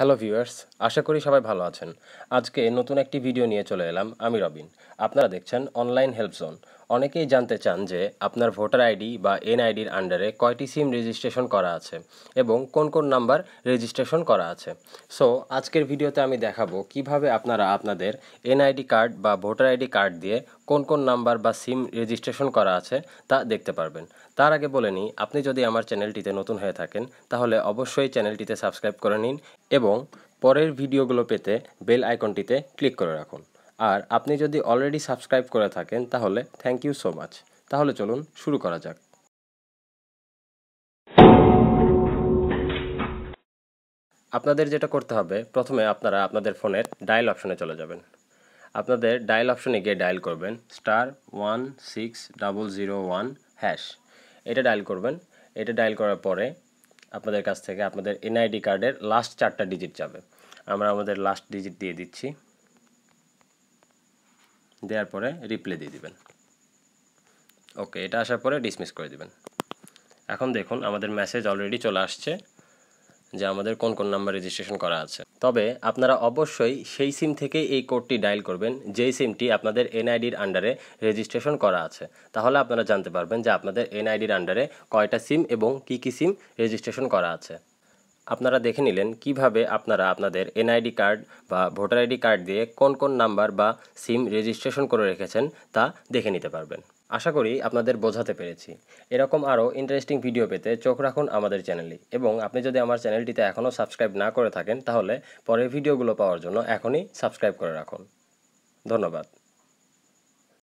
hello viewers আশা করি সবাই ভালো আছেন আজকে নতুন একটি ভিডিও নিয়ে চলে এলাম আমি রবিন আপনারা দেখছেন অনলাইন হেল্প জোন অনেকেই জানতে চান যে আপনার ভোটার আইডি বা এনআইডির আন্ডারে কয়টি সিম রেজিস্ট্রেশন করা আছে এবং কোন কোন নাম্বার রেজিস্ট্রেশন করা আছে সো আজকের ভিডিওতে আমি দেখাবো কিভাবে আপনারা আপনাদের এনআইডি কার্ড বা ভোটার আইডি কার্ড দিয়ে কোন কোন নাম্বার বা সিম রেজিস্ট্রেশন করা আছে তা দেখতে পারবেন তার আগে বলে নিই আপনি যদি আমার চ্যানেলটিতে নতুন হয়ে থাকেন তাহলে অবশ্যই চ্যানেলটিতে সাবস্ক্রাইব করে নিন এবং পরের ভিডিওগুলো পেতে বেল আইকনটিতে ক্লিক করে রাখুন আর আপনি যদি অলরেডি সাবস্ক্রাইব করে থাকেন তাহলে থ্যাংক ইউ সো মাচ তাহলে চলুন শুরু করা যাক আপনাদের যেটা করতে হবে প্রথমে আপনারা আপনাদের ফোনের ডায়াল অপশনে চলে যাবেন আপনাদের ডায়াল অপশনে গিয়ে ডায়াল করবেন star one six double zero one hash এটা ডায়াল করবেন এটা ডায়াল করার পরে আপনাদের কাছ থেকে আপনাদের এনআইডি কার্ডের লাস্ট চারটা ডিজিট যাবে আমরা আমাদের লাস্ট ডিজিট দিয়ে দিচ্ছি দেওয়ার পরে রিপ্লে দিয়ে দিবেন ওকে এটা আসার পরে ডিসমিস করে দিবেন এখন দেখুন আমাদের মেসেজ অলরেডি চলে আসছে যে আমাদের কোন কোন নাম্বার রেজিস্ট্রেশন করা আছে তবে আপনারা অবশ্যই সেই সিম থেকে এই কোডটি ডায়াল করবেন যেই সিমটি আপনাদের এনআইডির আন্ডারে রেজিস্ট্রেশন করা আছে তাহলে আপনারা জানতে পারবেন যে আপনাদের এনআইডির আন্ডারে কয়টা সিম এবং কি কি সিম রেজিস্ট্রেশন করা আছে আপনারা দেখে নিলেন কিভাবে আপনারা আপনাদের এনআইডি কার্ড বা ভোটার আইডি কার্ড দিয়ে কোন কোন নাম্বার বা সিম রেজিস্ট্রেশন করে রেখেছেন তা দেখে নিতে পারবেন আশা করি আপনাদের বোঝাতে পেরেছি এরকম আরও ইন্টারেস্টিং ভিডিও পেতে চোখ রাখুন আমাদের চ্যানেলে এবং আপনি যদি আমার চ্যানেলটিতে এখনও সাবস্ক্রাইব না করে থাকেন তাহলে পরের ভিডিওগুলো পাওয়ার জন্য এখনই সাবস্ক্রাইব করে রাখুন ধন্যবাদ